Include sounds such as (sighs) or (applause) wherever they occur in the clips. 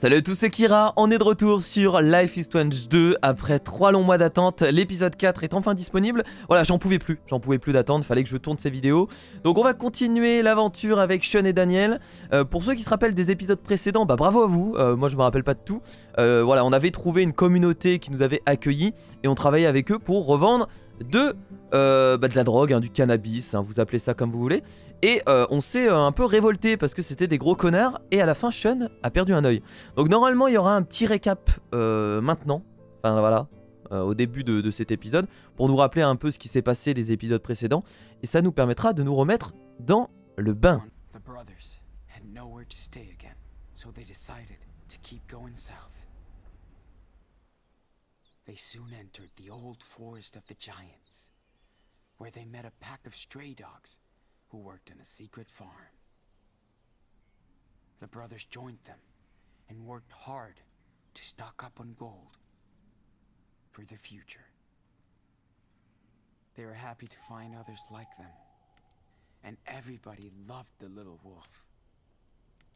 Salut à tous, c'est Kira, on est de retour sur Life is Strange 2 après 3 longs mois d'attente, l'épisode 4 est enfin disponible. Voilà, j'en pouvais plus, j'en pouvais plus d'attendre, fallait que je tourne ces vidéos. Donc on va continuer l'aventure avec Sean et Daniel. Euh, pour ceux qui se rappellent des épisodes précédents, bah bravo à vous, euh, moi je me rappelle pas de tout. Euh, voilà, on avait trouvé une communauté qui nous avait accueillis et on travaillait avec eux pour revendre de, euh, bah, de la drogue, hein, du cannabis, hein, vous appelez ça comme vous voulez. Et euh, on s'est euh, un peu révolté parce que c'était des gros connards. Et à la fin, Sean a perdu un oeil. Donc normalement, il y aura un petit récap maintenant. Enfin voilà, au début de, cet épisode. Pour nous rappeler un peu ce qui s'est passé des épisodes précédents. Et ça nous permettra de nous remettre dans le bain. so they keep going south. They soon entered the old forest of the giants, where they met a pack of stray dogs who worked in a secret farm. The brothers joined them and worked hard to stock up on gold for the future. They were happy to find others like them, and everybody loved the little wolf,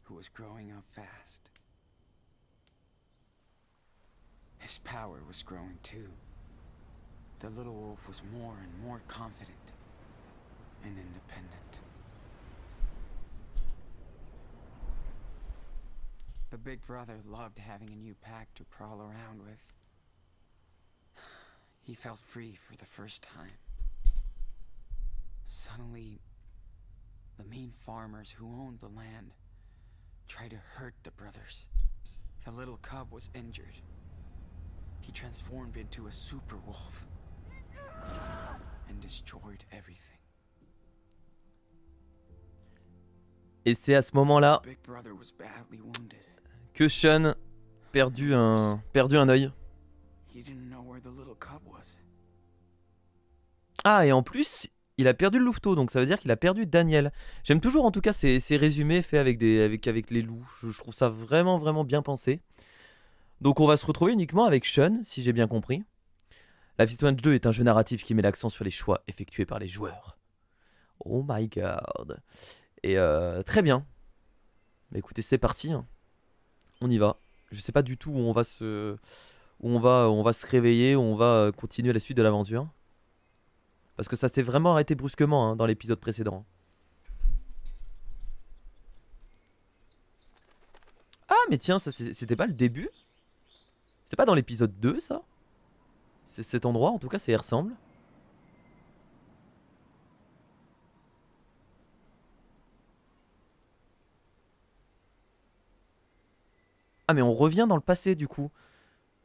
who was growing up fast. His power was growing too. The little wolf was more and more confident and independent. The big brother loved having a new pack to prowl around with. He felt free for the first time. Suddenly, the mean farmers who owned the land tried to hurt the brothers. The little cub was injured super wolf Et c'est à ce moment-là que Sean perdu un perdu un œil. Ah et en plus il a perdu le louveteau donc ça veut dire qu'il a perdu Daniel. J'aime toujours en tout cas ces, ces, résumés faits avec des avec avec les loups. je trouve ça vraiment vraiment bien pensé. Donc on va se retrouver uniquement avec Sean, si j'ai bien compris. La one 2 est un jeu narratif qui met l'accent sur les choix effectués par les joueurs. Oh my god. Et euh, très bien. Bah, écoutez, c'est parti. Hein. On y va. Je sais pas du tout où on va se on va on va se réveiller, où on va euh, continuer la suite de l'aventure. Parce que ça s'est vraiment arrêté brusquement hein, dans l'épisode précédent. Ah mais tiens, ça c'était pas le début c'était pas dans l'épisode 2 ça Cet endroit en tout cas, ça y ressemble. Ah mais on revient dans le passé du coup.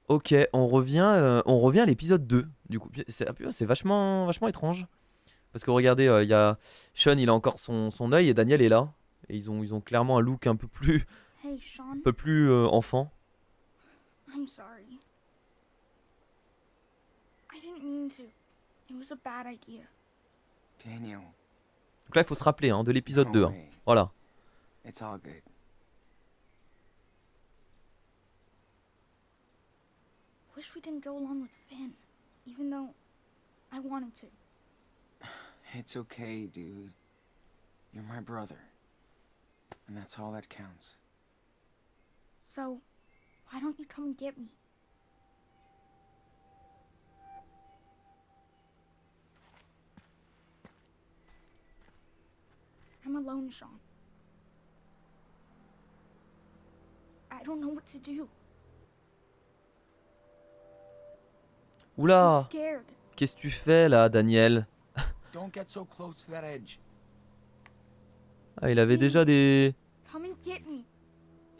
Ok, on revient, euh, on revient à l'épisode 2 du coup. Ah, c'est vachement, vachement étrange. Parce que regardez, euh, il y a Sean, il a encore son, son œil et Daniel est là. Et ils ont, ils ont clairement un look un peu plus, un peu plus euh, enfant. I'm sorry. I didn't mean to. It was a bad idea. Daniel. Donc là, il faut se rappeler hein, de l'épisode oh, deux. 2. Hein. Voilà. It's all good. Wish we didn't go along with Finn, even though I wanted to. (sighs) It's okay, dude. You're my brother. And that's all that counts. So, Why don't you come and get me? I'm alone, Sean. I don't know what to do. Oula Qu'est-ce que tu fais là, Daniel (laughs) Ah, il avait déjà des...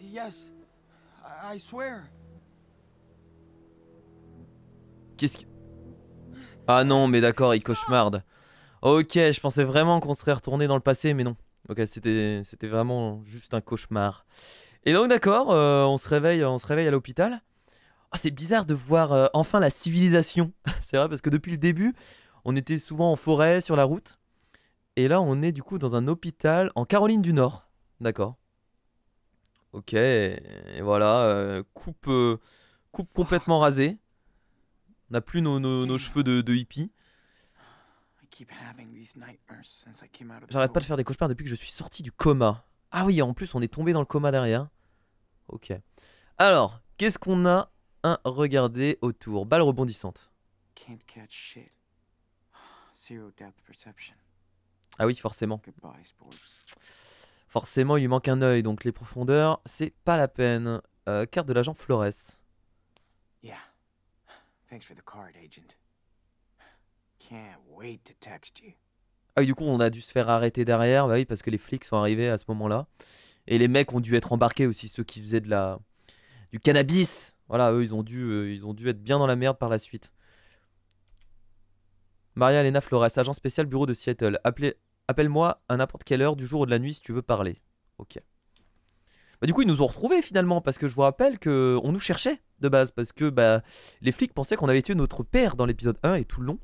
Yes, I swear. Qu'est-ce qui... Ah non, mais d'accord, il cauchemarde. Ok, je pensais vraiment qu'on serait retourné dans le passé, mais non. Ok, c'était vraiment juste un cauchemar. Et donc d'accord, euh, on se réveille, on se réveille à l'hôpital. Ah, c'est bizarre de voir euh, enfin la civilisation. (laughs) c'est vrai parce que depuis le début, on était souvent en forêt, sur la route. Et là, on est du coup dans un hôpital en Caroline du Nord. D'accord. Ok, et voilà, euh, coupe, euh, coupe complètement oh. rasée. On n'a plus nos, cheveux de, hippie. J'arrête pas de faire des cauchemars depuis que je suis sorti du coma. Ah oui, en plus, on est tombé dans le coma derrière. Ok. Alors, qu'est-ce qu'on a à regarder autour Balle rebondissante. (sighs) Ah oui, forcément. Forcément, il lui manque un œil, donc les profondeurs, c'est pas la peine. Euh, carte de l'agent Flores. Yeah. Thanks Can't wait to text you. Ah du coup, on a dû se faire arrêter derrière, bah oui, parce que les flics sont arrivés à ce moment-là. Et les mecs ont dû être embarqués aussi, ceux qui faisaient de la... du cannabis. Voilà, eux, ils ont dû, euh, ils ont dû être bien dans la merde par la suite. Maria Elena Flores, agent spécial bureau de Seattle, Appelez... Appelle-moi à n'importe quelle heure du jour ou de la nuit si tu veux parler. Ok. Bah, du coup, ils nous ont retrouvés finalement, parce que je vous rappelle que on nous cherchait de base, parce que bah, les flics pensaient qu'on avait tué notre père dans l'épisode 1 et tout le long.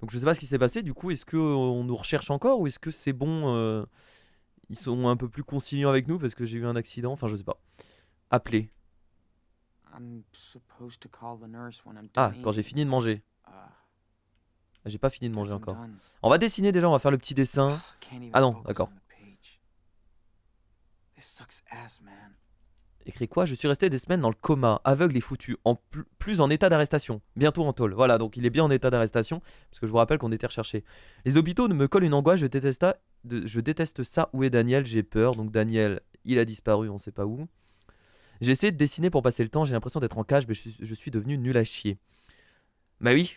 Donc je sais pas ce qui s'est passé, du coup, est-ce qu'on euh, nous recherche encore ou est-ce que c'est bon euh, Ils sont un peu plus conciliants avec nous parce que j'ai eu un accident, enfin je sais pas. Appelez. Ah, quand j'ai fini de manger. Ah. Ah, j'ai pas fini de manger encore. On va dessiner déjà, on va faire le petit dessin. Ah non, d'accord. Écrit quoi Je suis resté des semaines dans le coma, aveugle et foutu, en plus en état d'arrestation. Bientôt en tôle. Voilà, donc il est bien en état d'arrestation, parce que je vous rappelle qu'on était recherché. Les hôpitaux me collent une angoisse, je déteste, ça, je déteste ça. Où est Daniel J'ai peur. Donc Daniel, il a disparu, on sait pas où. J'ai essayé de dessiner pour passer le temps, j'ai l'impression d'être en cage, mais je, je suis devenu nul à chier. Bah oui,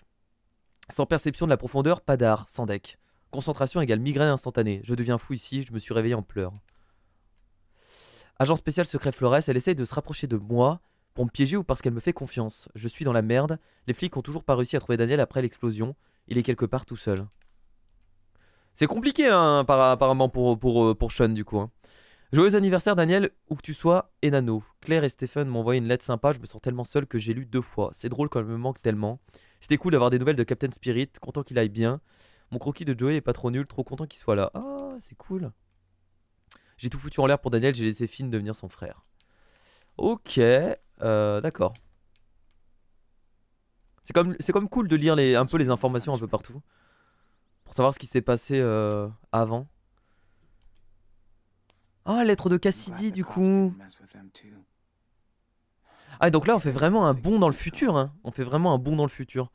sans perception de la profondeur, pas d'art, sans deck. Concentration égale migraine instantanée. Je deviens fou ici, je me suis réveillé en pleurs. Agent spécial secret Flores, elle essaye de se rapprocher de moi pour me piéger ou parce qu'elle me fait confiance. Je suis dans la merde. Les flics ont toujours pas réussi à trouver Daniel après l'explosion. Il est quelque part tout seul. C'est compliqué, hein, apparemment, pour, pour, euh, pour Sean, du coup. Hein. Joyeux anniversaire Daniel, où que tu sois, et Nano. Claire et Stéphane m'ont envoyé une lettre sympa, je me sens tellement seul que j'ai lu deux fois. C'est drôle quand elle me manque tellement. C'était cool d'avoir des nouvelles de Captain Spirit, content qu'il aille bien. Mon croquis de Joey est pas trop nul, trop content qu'il soit là. Ah, c'est cool. J'ai tout foutu en l'air pour Daniel, j'ai laissé Finn devenir son frère. Ok, euh, d'accord. C'est comme, comme cool de lire les, un peu les informations un peu partout. Pour savoir ce qui s'est passé euh, avant. Oh, ah, lettre de Cassidy, du coup. Ah, donc là, on fait vraiment un bond dans le futur. Hein. On fait vraiment un bond dans le futur.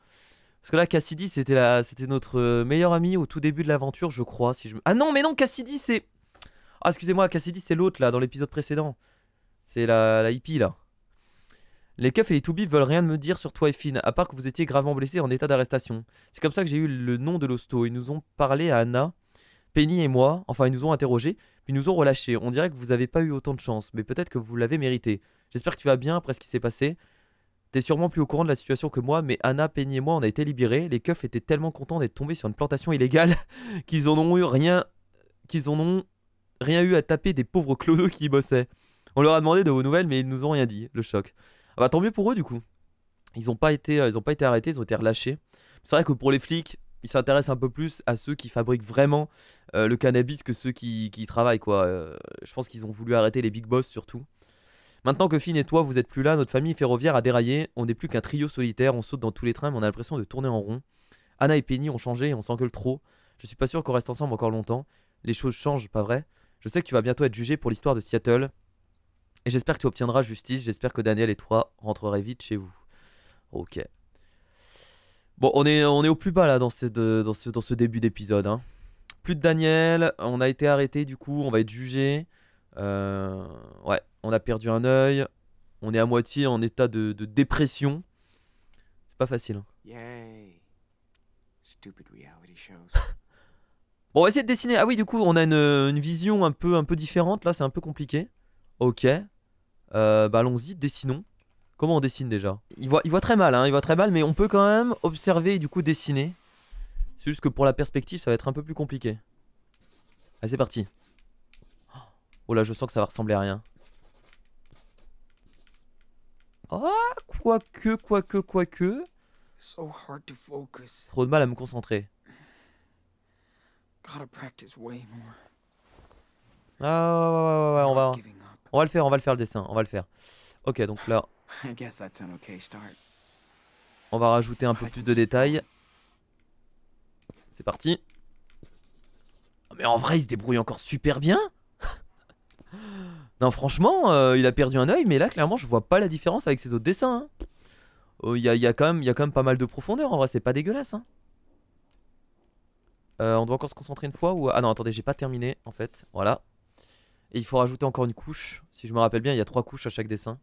Parce que là, Cassidy, c'était la... c'était notre euh, meilleur ami au tout début de l'aventure, je crois. Si je... Ah non, mais non, Cassidy, c'est... Ah, excusez-moi, Cassidy, c'est l'autre, là, dans l'épisode précédent. C'est la... la hippie, là. Les keufs et les toubibs veulent rien me dire sur toi et Finn, à part que vous étiez gravement blessé en état d'arrestation. C'est comme ça que j'ai eu le nom de l'hosto. Ils nous ont parlé à Anna, Penny et moi, enfin ils nous ont interrogé. Ils nous ont relâchés. On dirait que vous n'avez pas eu autant de chance, mais peut-être que vous l'avez mérité. J'espère que tu vas bien après ce qui s'est passé. T'es sûrement plus au courant de la situation que moi, mais Anna, Penny et moi, on a été libérés. Les keufs étaient tellement contents d'être tombés sur une plantation illégale (laughs) qu'ils en ont eu rien. qu'ils en ont rien eu à taper des pauvres clodos qui bossaient. On leur a demandé de vos nouvelles, mais ils nous ont rien dit. Le choc. Ah bah tant mieux pour eux du coup. Ils n'ont pas, été, euh, ils ont pas été arrêtés, ils ont été relâchés. C'est vrai que pour les flics, il s'intéresse un peu plus à ceux qui fabriquent vraiment euh, le cannabis que ceux qui, travaillent, quoi. Euh, je pense qu'ils ont voulu arrêter les big boss surtout. Maintenant que Finn et toi, vous êtes plus là, notre famille ferroviaire a déraillé, on n'est plus qu'un trio solitaire, on saute dans tous les trains, mais on a l'impression de tourner en rond. Anna et Penny ont changé et on s'engueule trop. Je suis pas sûr qu'on reste ensemble encore longtemps. Les choses changent, pas vrai Je sais que tu vas bientôt être jugé pour l'histoire de Seattle. Et j'espère que tu obtiendras justice, j'espère que Daniel et toi rentrerez vite chez vous. Ok. Bon, on est, on est au plus bas là dans, dans, ce, dans ce début d'épisode. Hein. Plus de Daniel, on a été arrêté du coup, on va être jugé. Euh, ouais, on a perdu un œil. On est à moitié en état de, dépression. C'est pas facile. Hein. Yay. Stupid reality (laughs) bon, on va essayer de dessiner. Ah oui, du coup, on a une, vision un peu, un peu différente. Là, c'est un peu compliqué. Ok. Euh, bah, allons-y, dessinons. Comment on dessine déjà il voit, il voit très mal, hein, il voit très mal, mais on peut quand même observer et du coup dessiner. C'est juste que pour la perspective, ça va être un peu plus compliqué. Allez, c'est parti. Oh là, je sens que ça va ressembler à rien. Ah, oh, quoique, quoique, quoique. So Trop de mal à me concentrer. Ah, ouais, ouais, ouais, on va, on va le faire, on va le faire le dessin, on va le faire. Ok, donc là, on va rajouter un peu plus de détails. C'est parti. Ah, mais en vrai, il se débrouille encore super bien. non, franchement, euh, il a perdu un œil, mais là, clairement, je vois pas la différence avec ses autres dessins. Il hein. euh, y, a, quand même, pas mal de profondeur, en vrai, c'est pas dégueulasse. Hein. Euh, on doit encore se concentrer une fois ou... Ah non, attendez, j'ai pas terminé, en fait. Voilà. Et il faut rajouter encore une couche. Si je me rappelle bien, il y a trois couches à chaque dessin.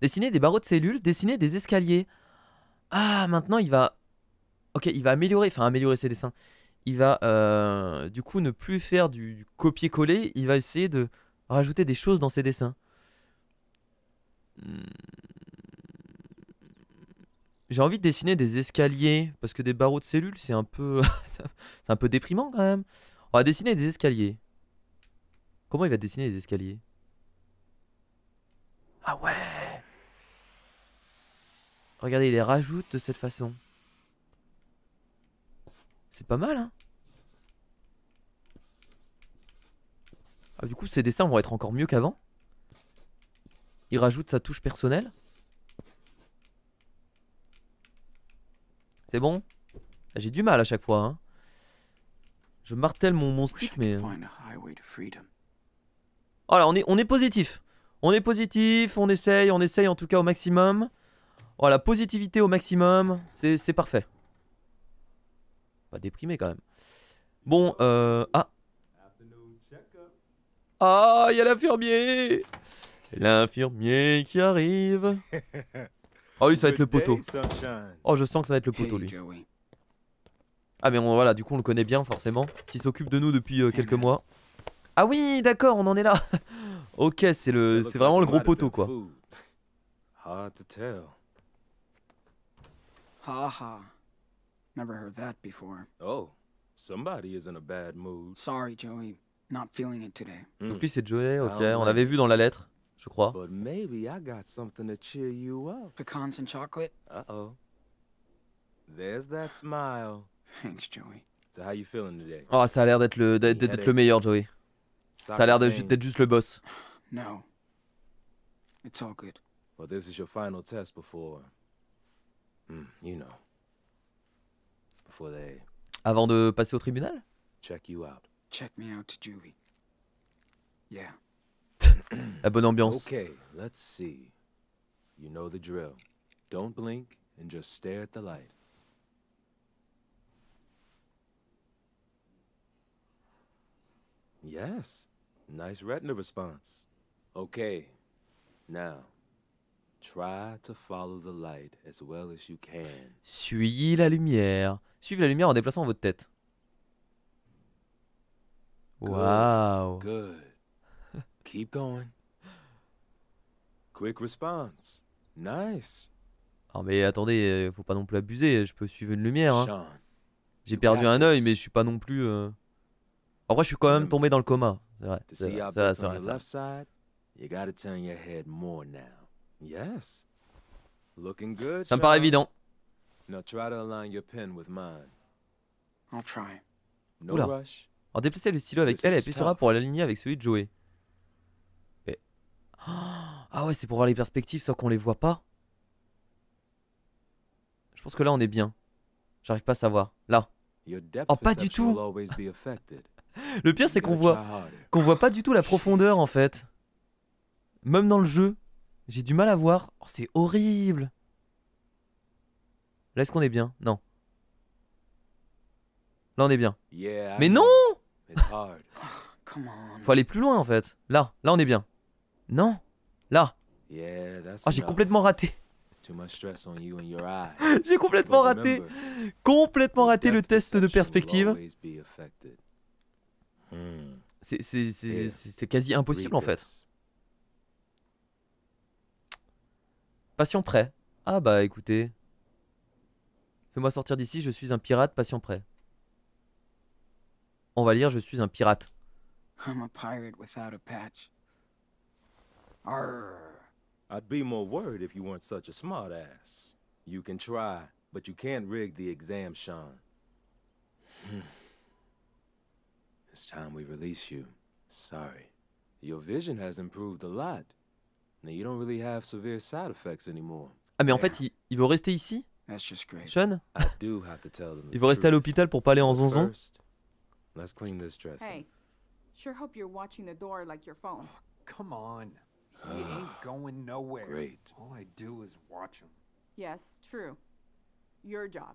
Dessiner des barreaux de cellules, dessiner des escaliers. Ah, maintenant il va... Ok, il va améliorer, enfin améliorer ses dessins. Il va euh, du coup ne plus faire du, copier-coller, il va essayer de rajouter des choses dans ses dessins. Hmm. J'ai envie de dessiner des escaliers, parce que des barreaux de cellules, c'est un peu... (laughs) c'est un peu déprimant quand même. On va dessiner des escaliers. Comment il va dessiner des escaliers Ah ouais Regardez, il les rajoute de cette façon. C'est pas mal, hein ah, Du coup, ces dessins vont être encore mieux qu'avant. Il rajoute sa touche personnelle. C'est bon ah, J'ai du mal à chaque fois. Hein. Je martèle mon, mon stick, mais... Euh. Voilà, on est, on est positif. On est positif, on essaye, on essaye en tout cas au maximum. Oh, la positivité au maximum, c'est parfait. Pas déprimé quand même. Bon, euh... Ah Ah, il y a l'infirmier L'infirmier qui arrive (laughs) Oh, lui, ça va être le poteau. Oh, je sens que ça va être le poteau, lui. Ah, mais voilà, du coup, on le connaît bien, forcément. S'il s'occupe de nous depuis euh, eh quelques ben. mois. Ah oui, d'accord, on en est là (laughs) Ok, c'est vraiment le gros poteau, quoi. Ha ha. Never heard that before. Oh, somebody is in a bad mood. Sorry, Joey. Not feeling it today. Mm. Donc lui c'est Joey, ok. On l'avait vu dans la lettre, je crois. But maybe I got something to cheer you up. Pecans and chocolate. Uh oh. There's that smile. Thanks, Joey. So how you feeling today? Oh, ça a l'air d'être le d'être le meilleur, Joey. Ça a l'air d'être juste le boss. No. It's all good. Well, this is your final test before Mm, you know. Before they Avant de passer au tribunal check you out. Check me out to juvie. Yeah. (coughs) La bonne ambiance. Okay, let's see. You know the drill. Don't blink and just stare at the light. Yes. Nice retina response. Okay. Now, Suivez la lumière. Suivez la lumière en déplaçant votre tête. Wow. Good. Keep going. Quick response. Nice. Ah mais attendez, euh, faut pas non plus abuser, je peux suivre une lumière. Hein. J'ai perdu un œil, mais je suis pas non plus. Euh... En vrai, je suis quand même tombé dans le coma. C'est vrai. C'est vrai. Yes. Ça me paraît évident. Now try Alors le stylo avec elle et puis sur pour l'aligner avec celui de Joey. Et... (gasps) ah ouais, c'est pour voir les perspectives sans qu'on les voit pas. Je pense que là on est bien. J'arrive pas à savoir. Là. Oh pas du tout. (laughs) le pire c'est qu'on voit qu'on voit pas du tout la profondeur en fait. Même dans le jeu, j'ai du mal à voir. Oh, c'est horrible. Là, est-ce qu'on est bien Non. Là, on est bien. Mais non (laughs) oh, Faut aller plus loin en fait. Là, là, on est bien. Non. Là. Ah, (laughs) j'ai complètement raté. j'ai complètement raté. Complètement raté le test de perspective. Hmm. C'est quasi impossible en fait. Patient prêt. Ah bah écoutez. Fais-moi sortir d'ici, je suis un pirate, patient prêt. On va lire, je suis un pirate. I'm a pirate without a patch. Arr. I'd be more worried if you weren't such a smart ass. You can try, but you can't rig the exam, Sean. Hmm. it's time we release you. Sorry. Your vision has improved a lot don't really have severe side effects anymore. Ah mais en fait, il, il veut rester ici Sean Il veut rester à l'hôpital pour pas aller en zonzon Hey, sure hope you're watching the door like your phone. Oh, come on. He ain't (sighs) going nowhere. Great. All I do is watch him. Yes, true. Your job.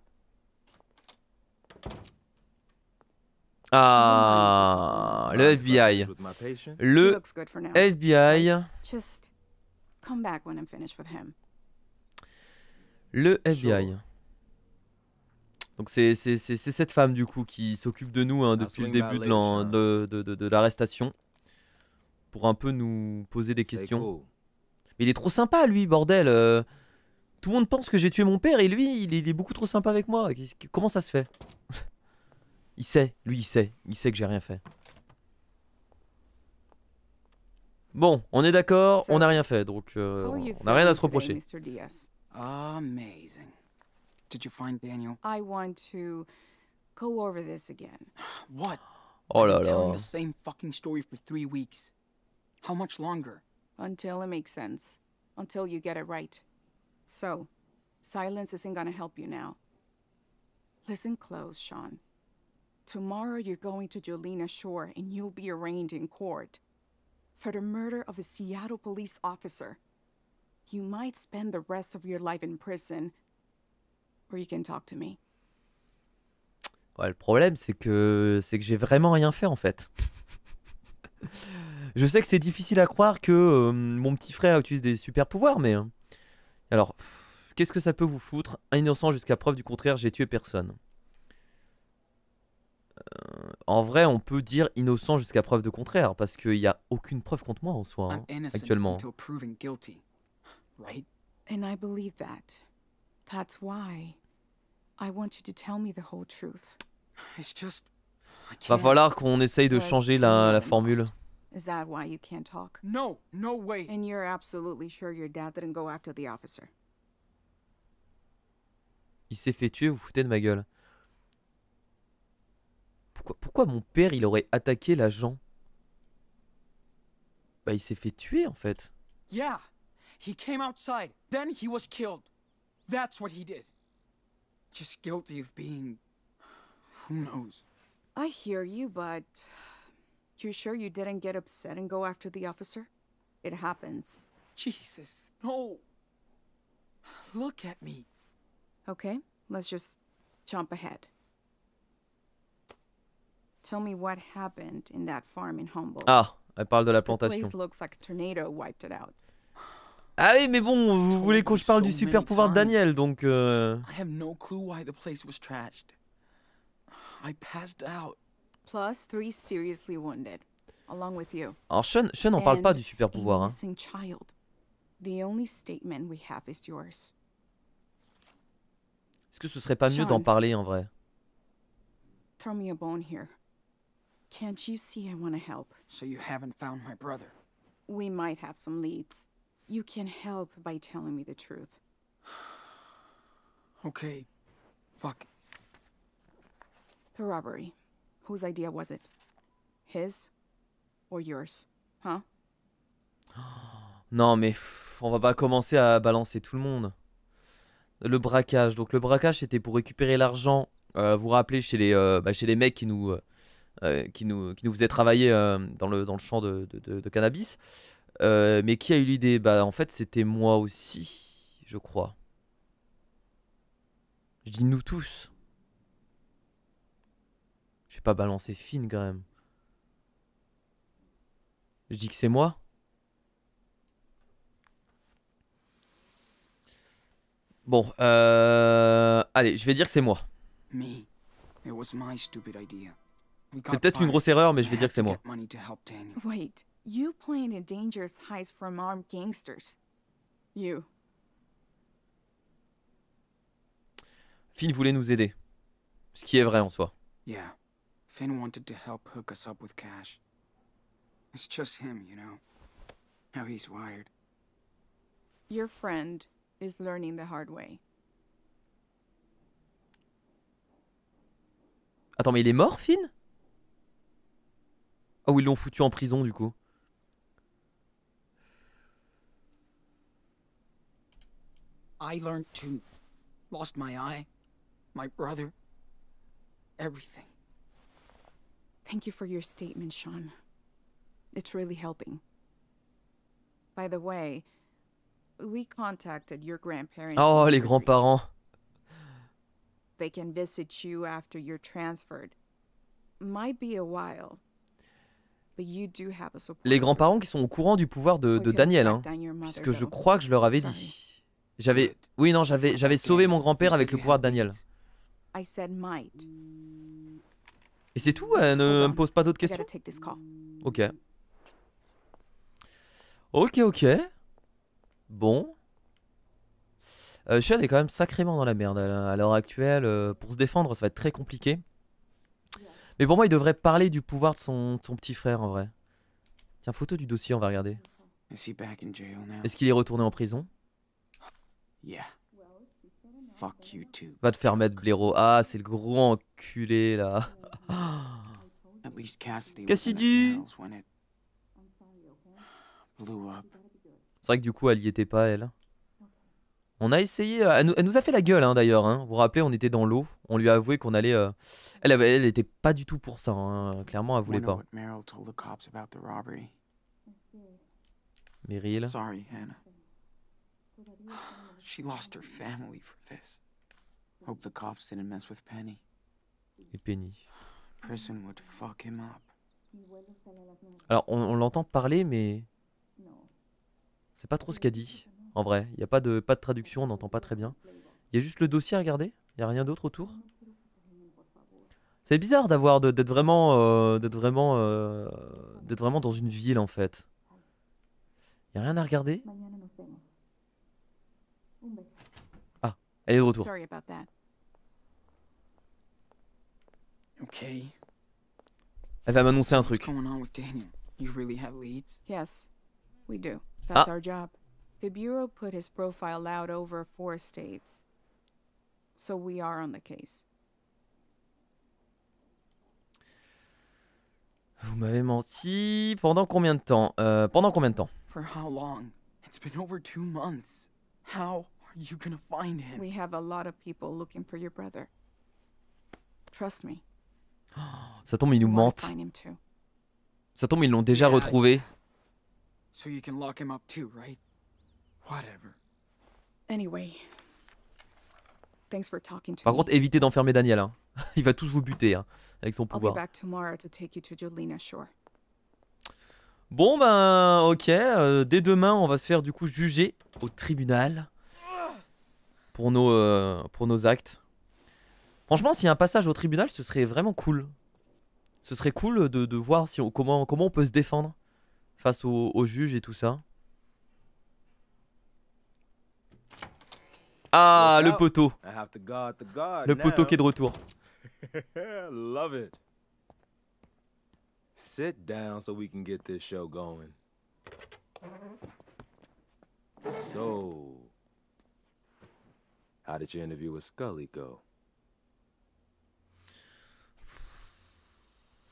Ah, le FBI. Le FBI. Just le FBI. Donc c'est cette femme du coup qui s'occupe de nous hein, ah, depuis le début de, de, l'arrestation. Pour un peu nous poser des questions. Mais il est trop sympa lui, bordel. Euh. tout le monde pense que j'ai tué mon père et lui, il il est beaucoup trop sympa avec moi. Comment ça se fait (laughs) Il sait, lui il sait. Il sait que j'ai rien fait. Bon, on est d'accord, on n'a rien fait, donc euh, on n'a rien à se reprocher. Amazing. Did you find Daniel? I want to go over this again. (gasps) What? Oh là là. the same fucking story for three weeks. How much longer? Until it makes sense. Until you get it right. So, silence isn't gonna help you now. Listen close, Sean. Tomorrow you're going to Jolina Shore and you'll be arraigned in court murder of a Seattle police officer. You might spend the rest of your life in prison, or you can talk to me. le problème, c'est que c'est que j'ai vraiment rien fait en fait. je sais que c'est difficile à croire que euh, mon petit frère utilise des super pouvoirs, mais hein. alors qu'est-ce que ça peut vous foutre innocent jusqu'à preuve du contraire, j'ai tué personne. Euh en vrai, on peut dire innocent jusqu'à preuve de contraire, parce qu'il n'y a aucune preuve contre moi en soi, hein, actuellement. Right? Va falloir qu'on essaye de changer la, formule. Il s'est fait tuer, vous foutez de ma gueule. pourquoi, pourquoi mon père il aurait attaqué l'agent Bah il s'est fait tuer en fait. Yeah, he came outside, then he was killed. That's what he did. Just guilty of being... who knows. I hear you, but... You sure you didn't get upset and go after the officer? It happens. Jesus, no! Look at me! Okay, let's just jump ahead. Tell me what happened in that farm in Humboldt. Ah, elle parle de la plantation. The looks like a tornado wiped it out. Ah oui, mais bon, vous voulez que je parle du super pouvoir de Daniel, donc. Euh... I have no clue why the place was trashed. I passed out. Plus three seriously wounded, along with you. Alors Sean, Sean n'en parle pas du super pouvoir. Hein. Child. The only statement we have is yours. Est-ce que ce serait pas mieux d'en parler en vrai? Throw me a bone here. Can't you see I want to help? So you haven't found my brother? We might have some leads. You can help by telling me the truth. (sighs) okay. Fuck. The robbery. Whose idea was it? His? Or yours? Huh? (gasps) non mais on va pas commencer à balancer tout le monde. Le braquage. Donc le braquage c'était pour récupérer l'argent. Euh, vous vous rappelez chez les, euh, bah, chez les mecs qui nous... Euh, euh, qui, nous, qui nous faisait travailler euh, dans, le, dans le champ de, de, cannabis. Euh, mais qui a eu l'idée Bah en fait c'était moi aussi, je crois. Je dis nous tous. Je vais pas balancer fine quand même. Je dis que c'est moi. Bon, allez, je vais dire que c'est moi. Me. C'est peut-être une grosse erreur, mais je vais dire que c'est moi. Wait, you playing a dangerous heist from armed gangsters. You. Finn voulait nous aider. Ce qui est vrai en soi. Yeah. Finn wanted to help hook us up with cash. It's just him, you know. How he's wired. Your friend is learning the hard way. Attends, mais il est mort, Finn ah oh, ils l'ont foutu en prison du coup. I learned to Lost my eye, my brother, everything. Thank you for your statement, Sean. It's really helping. By the way, we contacted your grandparents. Oh, les grands-parents. They can visit you after you're transferred. Might be a while. Les grands-parents qui sont au courant du pouvoir de, Daniel, hein, puisque je crois que je leur avais dit. J'avais, oui non, j'avais, j'avais sauvé mon grand-père avec le pouvoir de Daniel. Et c'est tout, elle hein, ne me pose pas d'autres questions. Ok. Ok, ok. Bon. Euh, est quand même sacrément dans la merde hein, à l'heure actuelle. Euh, pour se défendre, ça va être très compliqué. Mais pour moi, il devrait parler du pouvoir de son, son petit frère en vrai. Tiens, photo du dossier, on va regarder. Est-ce qu'il est retourné en prison yeah. Va te faire mettre Blaireau. Ah, c'est le gros enculé là. (laughs) Cassidy C'est vrai que du coup, elle y était pas, elle. On a essayé, euh, elle nous, a fait la gueule hein, d'ailleurs, hein. vous vous rappelez, on était dans l'eau, on lui a avoué qu'on allait... Euh, elle, avait, elle était pas du tout pour ça, hein. clairement elle voulait pas. Meryl. She lost her family for this. Hope the cops didn't mess with Penny. Et Penny. would fuck him up. Alors, on, on l'entend parler, mais... C'est pas trop ce qu'elle dit en vrai. Il n'y a pas de, pas de traduction, on n'entend pas très bien. Il y a juste le dossier à regarder, il n'y a rien d'autre autour. C'est bizarre d'avoir d'être vraiment euh, vraiment euh, vraiment dans une ville en fait. Il y a rien à regarder. Ah, elle est de retour. Elle va m'annoncer un truc. Ah. The Bureau put his profile out over four states. So we are on the case. Vous m'avez menti pendant combien de temps euh, Pendant combien de temps For how long It's been over two months. How are you gonna find him We have a lot of people looking for your brother. Trust me. (gasps) ça tombe, ils nous mentent. Ça tombe, ils l'ont déjà retrouvé. So you can lock him up too, right par contre, évitez d'enfermer Daniel. Hein. (laughs) Il va tous vous buter hein, avec son pouvoir. Bon ben ok, euh, dès demain on va se faire du coup juger au tribunal pour nos, euh, pour nos actes. Franchement s'il y a un passage au tribunal ce serait vraiment cool. Ce serait cool de, voir si on, comment, comment on peut se défendre face aux au juges et tout ça. Ah, le poteau. Le poteau qui est de retour. (laughs) Love it. Sit down so we can get this show going. So, how did you interview with Scully go?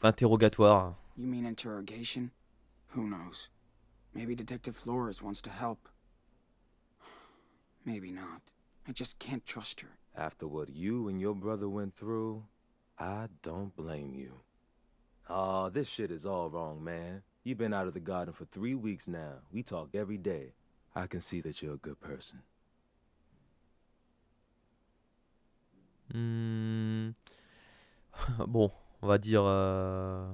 Interrogatoire. You mean interrogation? Who knows? Maybe Detective Flores wants to help. (sighs) Maybe not. I just can't trust her. After what you and your brother went through, I don't blame you. Aw, oh, this shit is all wrong, man. You've been out of the garden for three weeks now. We talk every day. I can see that you're a good person. Mmh. (laughs) bon, on va dire... Euh...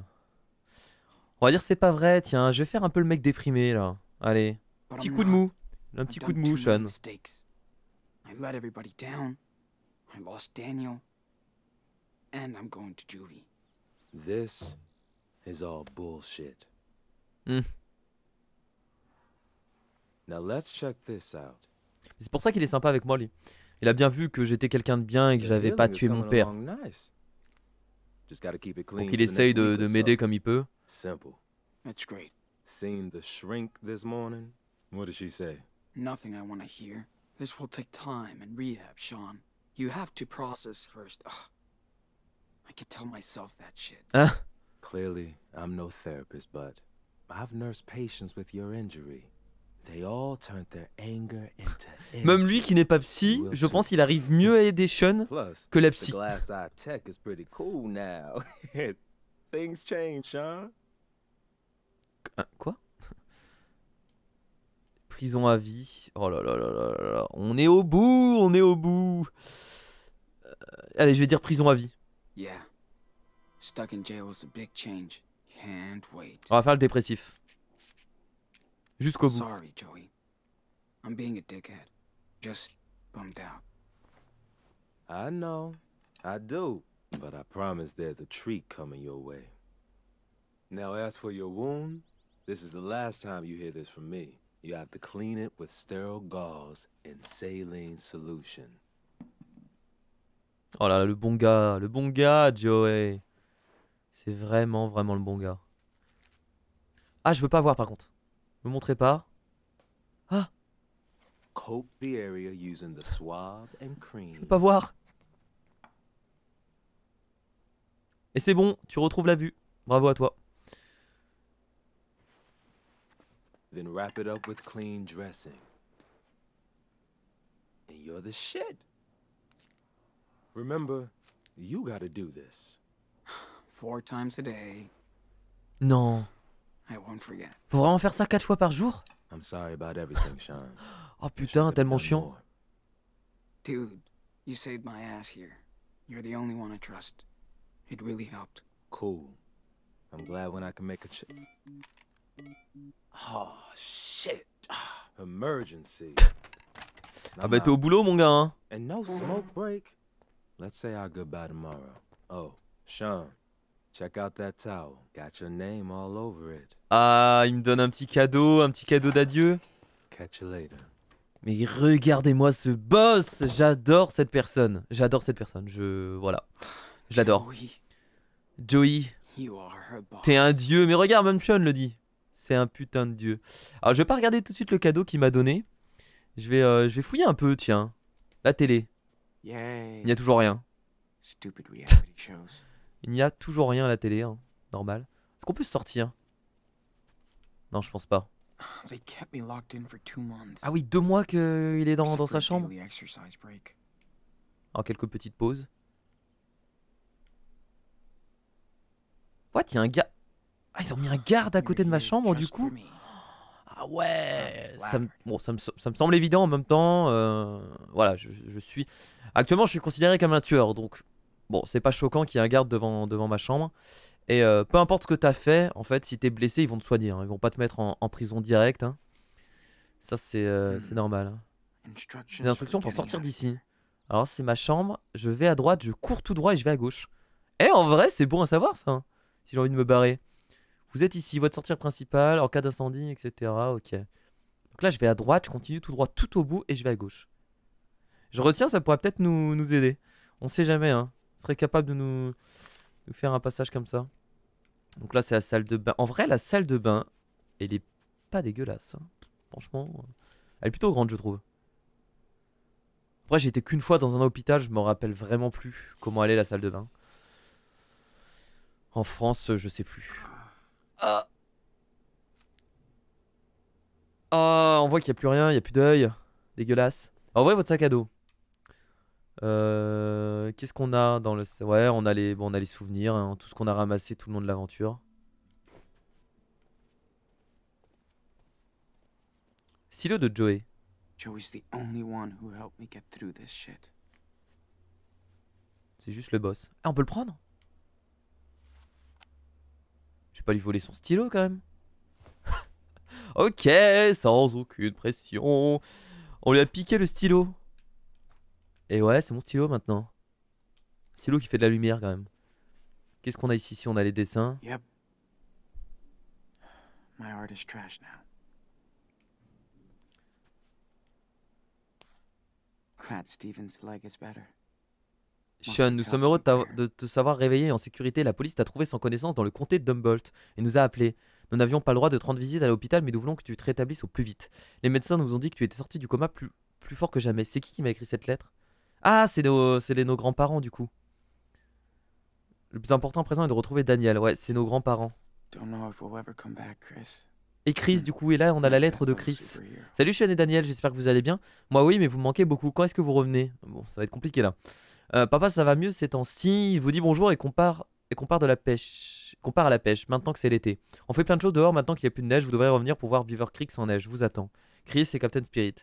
On va dire c'est pas vrai, tiens. Je vais faire un peu le mec déprimé, là. Allez, petit coup de mou. Un petit coup de mou, Sean. I let everybody down. I lost Daniel. And I'm going to juvie. This is all bullshit. Mm. Now let's check this out. C'est pour ça qu'il est sympa avec moi, lui. Il a bien vu que j'étais quelqu'un de bien et que j'avais pas tué mon père. Donc il essaye de, de m'aider comme il peut. Simple. That's great. Seen the shrink this morning? What did she say? Nothing I want to hear. This will take time and rehab, Sean. You have to process first. Ugh. I can tell myself that shit. Uh. Clearly, I'm no therapist, but I've nursed patients with your injury. They all turned their anger into Même lui qui n'est pas psy, je pense qu'il arrive mieux à aider Sean que la psy. Quoi prison à vie. Oh là là là là là. On est au bout, on est au bout. Euh, allez, je vais dire prison à vie. Yeah. Stuck in jail is a big change. Can't wait. On va faire dépressif. Jusqu'au bout. Sorry, Joey. I'm being a dickhead. Just bummed out. I know. I do. But I promise there's a treat coming your way. Now as for your wound, this is the last time you hear this from me. You have to clean it with sterile gauze and saline solution. Oh là là, le bon gars, le bon gars, Joey. C'est vraiment, vraiment le bon gars. Ah, je veux pas voir par contre. Me montrez pas. Ah Je veux pas voir. Et c'est bon, tu retrouves la vue. Bravo à toi. Then wrap it up with clean dressing. And you're the shit. Remember, you gotta do this. (sighs) Four times a day. Non. I won't forget. Faut vraiment faire ça quatre fois par jour I'm sorry about everything, Sean. (gasps) oh putain, tellement chiant. Dude, you saved my ass here. You're the only one I trust. It really helped. Cool. I'm glad when I can make a ch- Oh shit. (sighs) Emergency. Ah bah t'es au boulot mon gars Ah, il me donne un petit cadeau, un petit cadeau d'adieu. Mais regardez-moi ce boss, j'adore cette personne. J'adore cette personne. Je voilà. Je l'adore. Joey. Joey. T'es un dieu, mais regarde, même Sean le dit. C'est un putain de dieu. Alors, je vais pas regarder tout de suite le cadeau qu'il m'a donné. Je vais, euh, je vais fouiller un peu, tiens. La télé. Il n'y a toujours rien. (laughs) Il n'y a toujours rien à la télé, hein. normal. Est-ce qu'on peut se sortir Non, je pense pas. (sighs) Ah oui, deux mois qu'il est dans, dans sa chambre. En quelques petites pauses. What, a un gars ah, ils ont mis un garde à côté de ma chambre, du coup. Ah ouais, ça me, bon, ça, me, semble évident en même temps. Euh, voilà, je, suis. Actuellement, je suis considéré comme un tueur, donc bon, c'est pas choquant qu'il y ait un garde devant, devant ma chambre. Et euh, peu importe ce que t'as fait, en fait, si t'es blessé, ils vont te soigner. Hein, ils vont pas te mettre en, prison direct. Hein. Ça, c'est euh, hmm. normal. Des hein. instructions pour sortir d'ici. Alors, c'est ma chambre. Je vais à droite, je cours tout droit et je vais à gauche. Eh, en vrai, c'est bon à savoir ça. si j'ai envie de me barrer. Vous êtes ici, votre sortie principale, en cas d'incendie, etc. Ok. Donc là, je vais à droite, je continue tout droit tout au bout et je vais à gauche. Je retiens, ça pourrait peut-être nous, aider. On sait jamais, hein. On serait capable de nous, faire un passage comme ça. Donc là, c'est la salle de bain. En vrai, la salle de bain, elle est pas dégueulasse. Hein. Franchement, euh, elle est plutôt grande, je trouve. Après, j'ai été qu'une fois dans un hôpital, je me rappelle vraiment plus comment allait la salle de bain. En France, je sais plus. Ah. ah on voit qu'il n'y a plus rien, il n'y a plus d'œil. Dégueulasse. En vrai, votre sac à dos. Euh, qu'est-ce qu'on a dans le... Ouais, on a les, bon, on a les souvenirs, hein. tout ce qu'on a ramassé tout le long de l'aventure. Stylo de Joey. C'est juste le boss. Ah, on peut le prendre je vais pas lui voler son stylo quand même. (laughs) ok, sans aucune pression. On lui a piqué le stylo. Et ouais, c'est mon stylo maintenant. Stylo qui fait de la lumière quand même. Qu'est-ce qu'on a ici si on a les dessins yep. Sean, nous sommes heureux de, te savoir réveillé en sécurité. La police t'a trouvé sans connaissance dans le comté de Dumbolt et nous a appelé Nous n'avions pas le droit de te rendre visite à l'hôpital, mais nous voulons que tu te rétablisses au plus vite. Les médecins nous ont dit que tu étais sorti du coma plus, plus fort que jamais. C'est qui qui m'a écrit cette lettre Ah, c'est nos, nos grands-parents, du coup. Le plus important à présent est de retrouver Daniel. Ouais, c'est nos grands-parents. Et Chris, du coup, et là, on a la lettre de Chris. Salut Sean et Daniel, j'espère que vous allez bien. Moi oui, mais vous manquez beaucoup. Quand est-ce que vous revenez Bon, ça va être compliqué là. Euh, papa, ça va mieux ces temps-ci. Il vous dit bonjour et qu'on part, et qu'on de la pêche. Qu'on à la pêche, maintenant que c'est l'été. On fait plein de choses dehors, maintenant qu'il n'y a plus de neige, vous devrez revenir pour voir Beaver Creek sans neige. Je vous attends. Chris et Captain Spirit.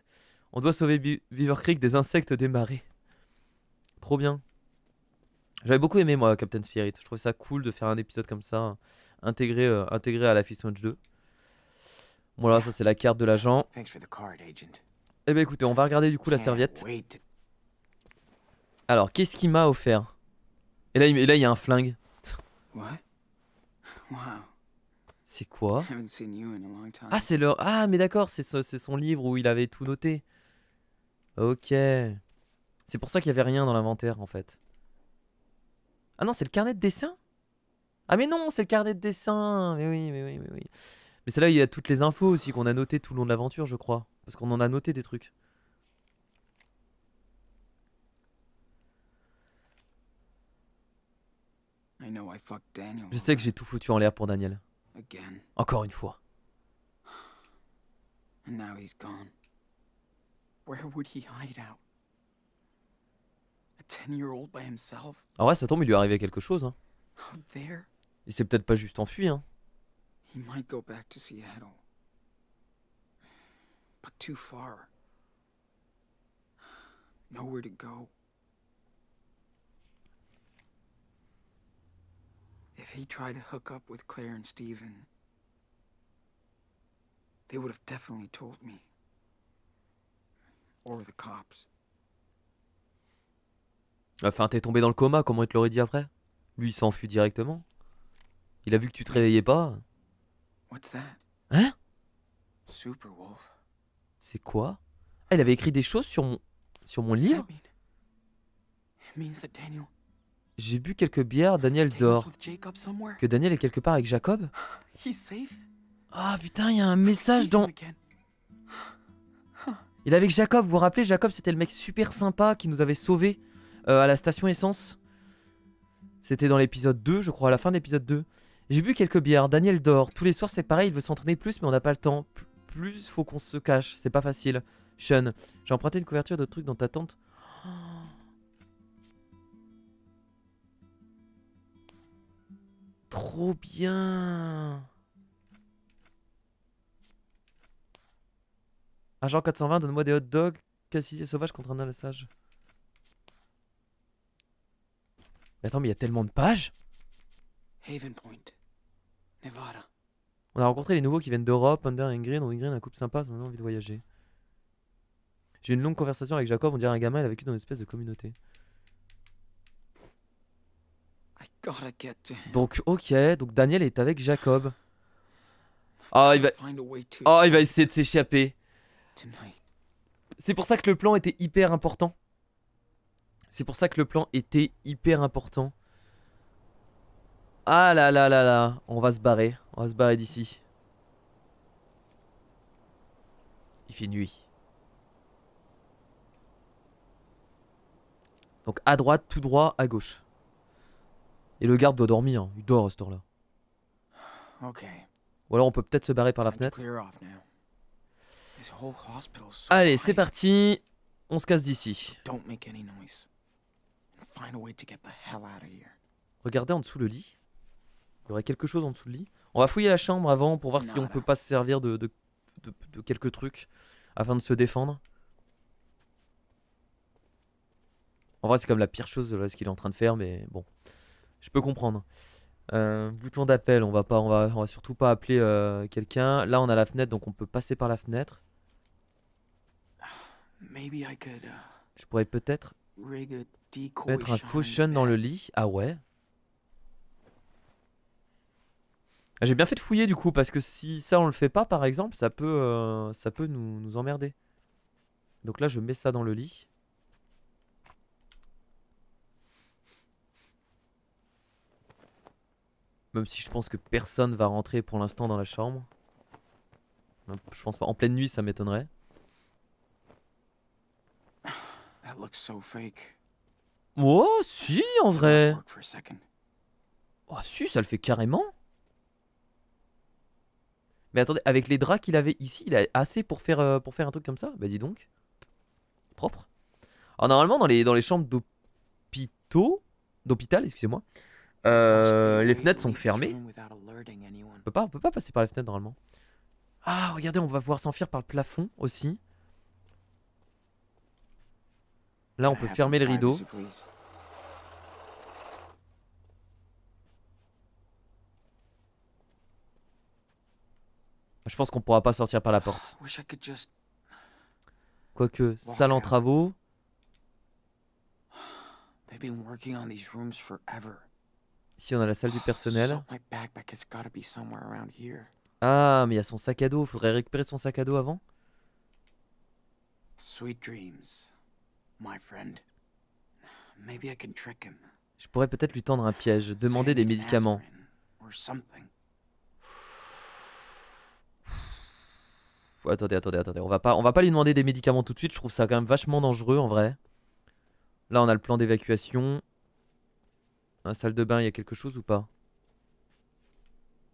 On doit sauver Beaver Creek des insectes des marées. Trop bien. J'avais beaucoup aimé, moi, Captain Spirit. Je trouvais ça cool de faire un épisode comme ça, intégré, euh, intégré à la Fistwatch 2. Voilà, ça c'est la carte de l'agent. Eh ben écoutez, on va regarder du coup la serviette. Alors, qu'est-ce qu'il m'a offert et là, il y a un flingue. C'est quoi Ah, c'est Ah, mais d'accord, c'est son livre où il avait tout noté. Ok. C'est pour ça qu'il n'y avait rien dans l'inventaire en fait. Ah non, c'est le carnet de dessin Ah mais non, c'est le carnet de dessin Mais oui, mais oui, mais oui. Mais c'est là il y a toutes les infos aussi qu'on a notées tout le long de l'aventure, je crois. Parce qu'on en a noté des trucs. i i know fucked daniel. Je sais que j'ai tout foutu en l'air pour Daniel. again. Encore une fois. And now he's gone. Where would he hide out? A ten-year-old by himself? Ah ouais, ça tombe, il lui arrive quelque chose. Hein. Out there? Il s'est peut-être pas juste enfui, hein. He might go back to Seattle, but too far. Nowhere to go. If he tried to hook up with Claire and Steven, they would have definitely told me. Or the cops. Enfin, t'es tombé dans le coma, comment il te l'aurait dit après Lui, il s'enfuit directement. Il a vu que tu te réveillais pas. What's that? Hein Super Wolf. C'est quoi Elle avait écrit des choses sur mon sur mon livre. It means that Daniel j'ai bu quelques bières, Daniel dort. Que Daniel est quelque part avec Jacob (gasps) Ah putain, il y a un message dans... Il est avec Jacob, vous vous rappelez Jacob c'était le mec super sympa qui nous avait sauvés euh, à la station essence. C'était dans l'épisode 2, je crois, à la fin de l'épisode 2. J'ai bu quelques bières, Daniel dort. Tous les soirs c'est pareil, il veut s'entraîner plus mais on n'a pas le temps. plus faut qu'on se cache, c'est pas facile. Sean, j'ai emprunté une couverture de trucs dans ta tente Trop bien Agent 420, donne-moi des hot dogs. Cassis sauvage contre un sage Mais attends, mais il y a tellement de pages Haven Point, On a rencontré les nouveaux qui viennent d'Europe, Under Ingrid, Green. Ingrid, un couple sympa, ça m'a envie de voyager. J'ai une longue conversation avec Jacob, on dirait un gamin, il a vécu dans une espèce de communauté. Donc ok, donc Daniel est avec Jacob. Ah, ah, il va, oh, il va essayer de s'échapper. C'est pour ça que le plan était hyper important. C'est pour ça que le plan était hyper important. Ah là là là là, on va se barrer, on va se barrer d'ici. Il fait nuit. Donc à droite, tout droit, à gauche. Et le garde doit dormir, hein. il dort à ce temps-là. Ou alors on peut peut-être se barrer par la fenêtre. Allez, c'est parti. On se casse d'ici. Regardez en dessous le lit. Il y aurait quelque chose en dessous le lit. On va fouiller la chambre avant pour voir si on peut pas se servir de, de quelques trucs afin de se défendre. En vrai, c'est comme la pire chose de ce qu'il est en train de faire, mais bon je peux comprendre. Euh, bouton d'appel, on va pas, on va, surtout pas appeler euh, quelqu'un. Là, on a la fenêtre, donc on peut passer par la fenêtre. Uh, je pourrais peut-être mettre un faux dans le lit. Ah ouais. Ah, j'ai bien fait de fouiller du coup parce que si ça on le fait pas par exemple, ça peut, euh, ça peut nous emmerder. Donc là, je mets ça dans le lit. Même si je pense que personne va rentrer pour l'instant dans la chambre. Je pense pas. En pleine nuit, ça m'étonnerait. Oh, si, en vrai. Oh, si, ça le fait carrément. Mais attendez, avec les draps qu'il avait ici, il a assez pour faire, euh, pour faire un truc comme ça Bah dis donc. Propre. Alors normalement, dans les, dans les chambres d'hôpitaux... D'hôpital, excusez-moi. Euh, les fenêtres sont fermées. On peut pas, peut pas passer par les fenêtres normalement. Ah, regardez, on va pouvoir s'enfuir par le plafond aussi. Là, on peut fermer le rideau. Ah, je pense qu'on pourra pas sortir par la (sighs) porte. Quoique, salle en travaux. Ici, on a la salle du oh, personnel. Ah, mais il y a son sac à dos. Faudrait récupérer son sac à dos avant. Je pourrais peut-être lui tendre un piège, demander des médicaments. attendez, attendez, attendez. On va pas, on va pas lui demander des médicaments tout de suite. Je trouve ça quand même vachement dangereux en vrai. Là, on a le plan d'évacuation. Un salle de bain, il y a quelque chose ou pas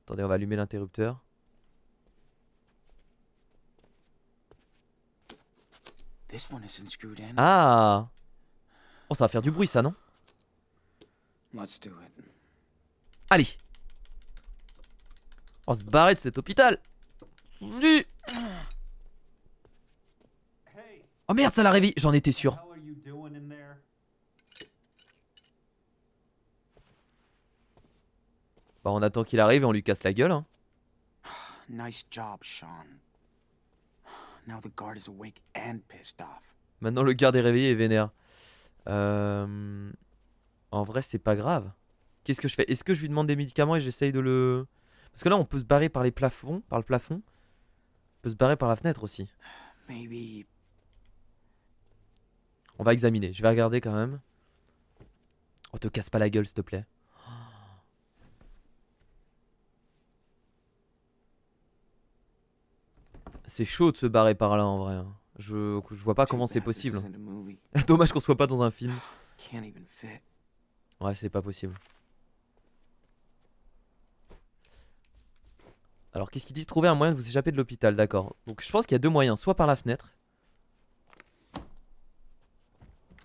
Attendez, on va allumer l'interrupteur. Ah Oh, ça va faire du bruit, ça, non Allez On se barre de cet hôpital Oh merde, ça l'a réveillé J'en étais sûr Bah on attend qu'il arrive et on lui casse la gueule. Maintenant le garde est réveillé et vénère. Euh, en vrai c'est pas grave. Qu'est-ce que je fais Est-ce que je lui demande des médicaments et j'essaye de le... Parce que là on peut se barrer par les plafonds, par le plafond. On peut se barrer par la fenêtre aussi. (sighs) On va examiner, je vais regarder quand même. On oh, te casse pas la gueule s'il te plaît. C'est chaud de se barrer par là en vrai. Hein. Je, je vois pas comment c'est possible. (laughs) Dommage qu'on soit pas dans un film. (sighs) Ouais, c'est pas possible. Alors, qu'est-ce qu'ils disent Trouver un moyen de vous échapper de l'hôpital, d'accord. Donc, je pense qu'il y a deux moyens. Soit par la fenêtre. (sighs)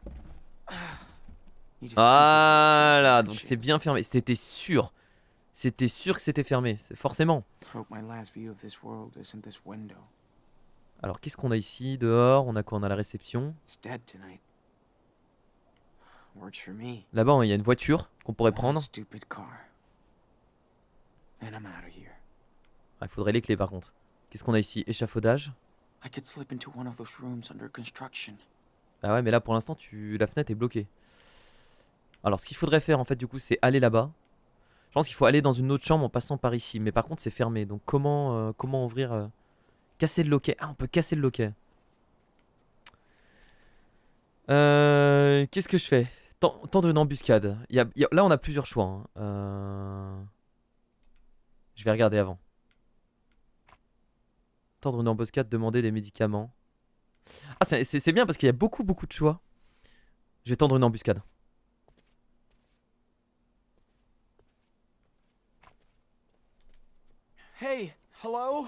Voilà, donc c'est bien fermé. C'était sûr. C'était sûr que c'était fermé, forcément. Alors qu'est-ce qu'on a ici Dehors, on a quoi On a la réception. Là-bas, hein, il y a une voiture qu'on pourrait prendre. Ah, il faudrait les clés par contre. Qu'est-ce qu'on a ici Échafaudage. Ah ouais, mais là pour l'instant, tu... la fenêtre est bloquée. Alors ce qu'il faudrait faire en fait du coup, c'est aller là-bas. Je pense qu'il faut aller dans une autre chambre en passant par ici. Mais par contre, c'est fermé. Donc comment, euh, comment ouvrir... Euh, Casser le loquet. Ah, on peut casser le loquet. Euh, Qu'est-ce que je fais Tendre une embuscade. là, on a plusieurs choix. Hein. Euh, je vais regarder avant. Tendre une embuscade, demander des médicaments. Ah, c'est bien parce qu'il y a beaucoup, beaucoup de choix. Je vais tendre une embuscade. Hey, hello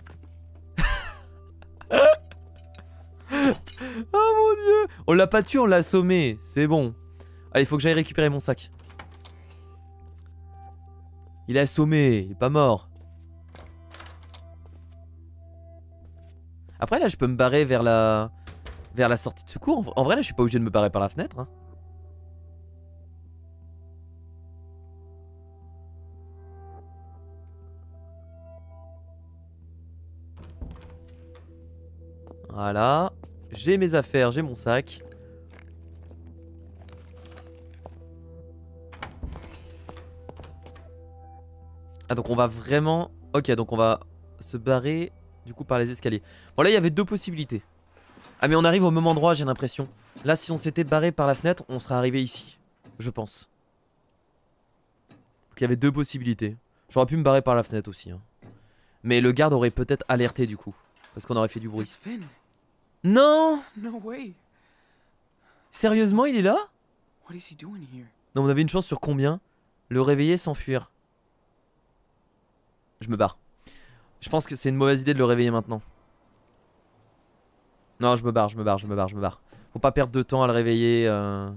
On l'a pas tué, on l'a assommé. C'est bon. Allez, faut que j'aille récupérer mon sac. Il est assommé, il est pas mort. Après là, je peux me barrer vers la vers la sortie de secours. En vrai là, je suis pas obligé de me barrer par la fenêtre. Hein. Voilà. J'ai mes affaires, j'ai mon sac. Ah donc on va vraiment... Ok donc on va se barrer du coup par les escaliers. Bon là il y avait deux possibilités. Ah mais on arrive au même endroit j'ai l'impression. Là si on s'était barré par la fenêtre on serait arrivé ici. Je pense. Donc il y avait deux possibilités. J'aurais pu me barrer par la fenêtre aussi. Hein. Mais le garde aurait peut-être alerté du coup. Parce qu'on aurait fait du bruit. Non way. Sérieusement, il est là What is he doing here? Non, on avait une chance sur combien Le réveiller, s'enfuir. Je me barre. Je pense que c'est une mauvaise idée de le réveiller maintenant. Non, je me barre, je me barre, je me barre, je me barre. Faut pas perdre de temps à le réveiller. Euh...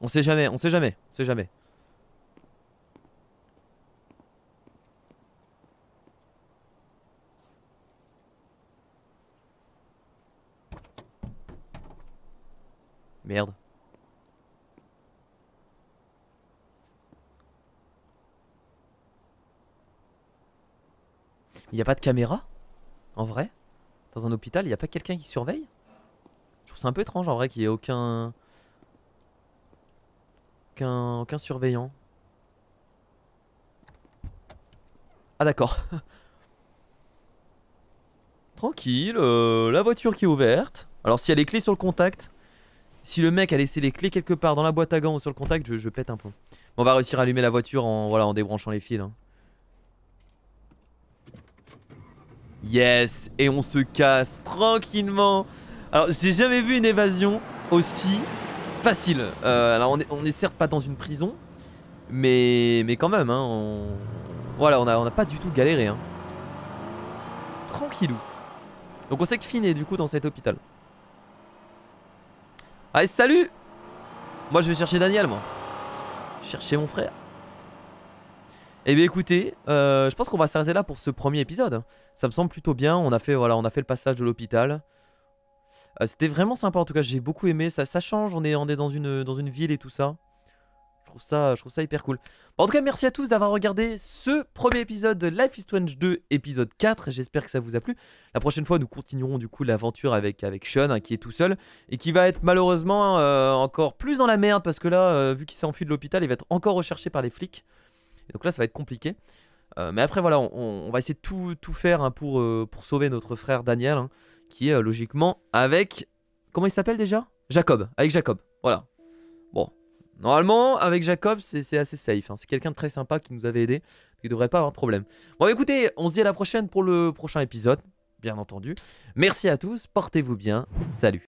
On sait jamais, on sait jamais, on sait jamais. Merde. Il n'y a pas de caméra En vrai Dans un hôpital, il n'y a pas quelqu'un qui surveille Je trouve ça un peu étrange en vrai qu'il y ait aucun... aucun... surveillant. Ah d'accord. (laughs) Tranquille, euh, la voiture qui est ouverte. Alors si a les clés sur le contact, si le mec a laissé les clés quelque part dans la boîte à gants ou sur le contact, je, pète un pont. on va réussir à allumer la voiture en, voilà, en débranchant les fils. Hein. Yes Et on se casse tranquillement Alors, j'ai jamais vu une évasion aussi facile. Euh, alors, on est, certes pas dans une prison, mais, mais quand même, hein, on... Voilà, on n'a a pas du tout galéré. Hein. Tranquillou. Donc on sait que Finn est du coup dans cet hôpital. Allez, ah, salut Moi, je vais chercher Daniel, moi. Chercher mon frère. Eh bien écoutez, euh, je pense qu'on va s'arrêter là pour ce premier épisode. Ça me semble plutôt bien, on a fait, voilà, on a fait le passage de l'hôpital. Euh, c'était vraiment sympa en tout cas, j'ai beaucoup aimé, ça, ça change, on est, dans, une, dans une ville et tout ça. Je trouve ça, je trouve ça hyper cool. Bah, en tout cas, merci à tous d'avoir regardé ce premier épisode de Life is Strange 2, épisode 4. J'espère que ça vous a plu. La prochaine fois, nous continuerons du coup l'aventure avec, avec Sean, hein, qui est tout seul, et qui va être malheureusement euh, encore plus dans la merde, parce que là, euh, vu qu'il s'est enfui de l'hôpital, il va être encore recherché par les flics. donc là, ça va être compliqué. Euh, mais après, voilà, on, va essayer de tout, faire hein, pour, pour sauver notre frère Daniel, hein, qui est logiquement avec... Comment il s'appelle déjà Jacob, avec Jacob, voilà. Bon, Normalement, avec Jacob, c'est assez safe. Hein. C'est quelqu'un de très sympa qui nous avait aidé. Il devrait pas avoir de problème. Bon, bah, écoutez, on se dit à la prochaine pour le prochain épisode, bien entendu. Merci à tous, portez-vous bien. Salut.